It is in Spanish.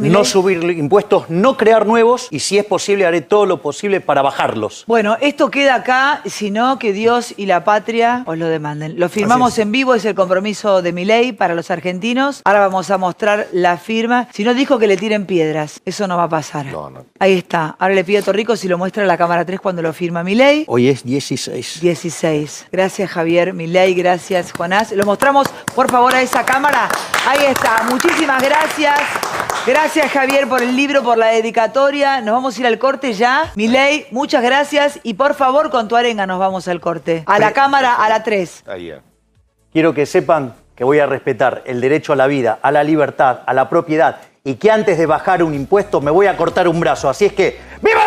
No subir impuestos, no crear nuevos y si es posible haré todo lo posible para bajarlos. Bueno, esto queda acá, si no, que Dios y la patria os lo demanden. Lo firmamos en vivo, es el compromiso de mi ley para los argentinos. Ahora vamos a mostrar la firma. Si no dijo que le tiren piedras, eso no va a pasar. No, no. Ahí está. Ahora le pido a Torrico si lo muestra la cámara 3 cuando lo firma mi ley. Hoy es 16. 16. Gracias Javier, mi ley, gracias Jonás. Lo mostramos, por favor, a esa cámara. Ahí está. Muchísimas gracias. Gracias, Javier, por el libro, por la dedicatoria. Nos vamos a ir al corte ya. Miley, muchas gracias. Y por favor, con tu arenga nos vamos al corte. A la cámara, a la 3. Quiero que sepan que voy a respetar el derecho a la vida, a la libertad, a la propiedad y que antes de bajar un impuesto me voy a cortar un brazo. Así es que, ¡viva!